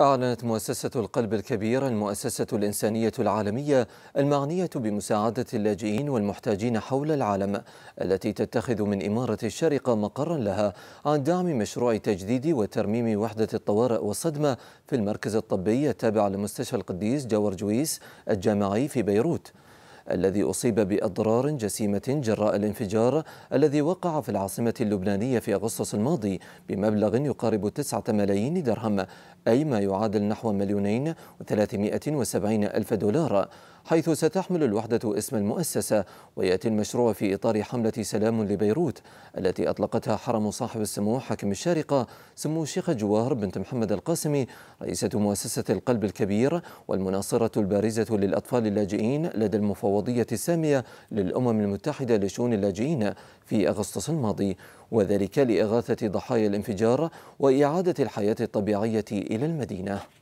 أعلنت مؤسسة القلب الكبير المؤسسة الإنسانية العالمية المعنية بمساعدة اللاجئين والمحتاجين حول العالم التي تتخذ من إمارة الشارقة مقرا لها عن دعم مشروع تجديد وترميم وحدة الطوارئ والصدمة في المركز الطبي التابع لمستشفى القديس جوار جويس الجامعي في بيروت الذي أصيب بأضرار جسيمة جراء الانفجار الذي وقع في العاصمة اللبنانية في أغسطس الماضي بمبلغ يقارب 9 ملايين درهم أي ما يعادل نحو مليونين و370 ألف دولار حيث ستحمل الوحدة اسم المؤسسة ويأتي المشروع في إطار حملة سلام لبيروت التي أطلقتها حرم صاحب السمو حاكم الشارقة سمو الشيخة جوار بنت محمد القاسمي رئيسة مؤسسة القلب الكبير والمناصرة البارزة للأطفال اللاجئين لدى المفوض المفوضية السامية للأمم المتحدة لشؤون اللاجئين في أغسطس الماضي وذلك لإغاثة ضحايا الانفجار وإعادة الحياة الطبيعية إلى المدينة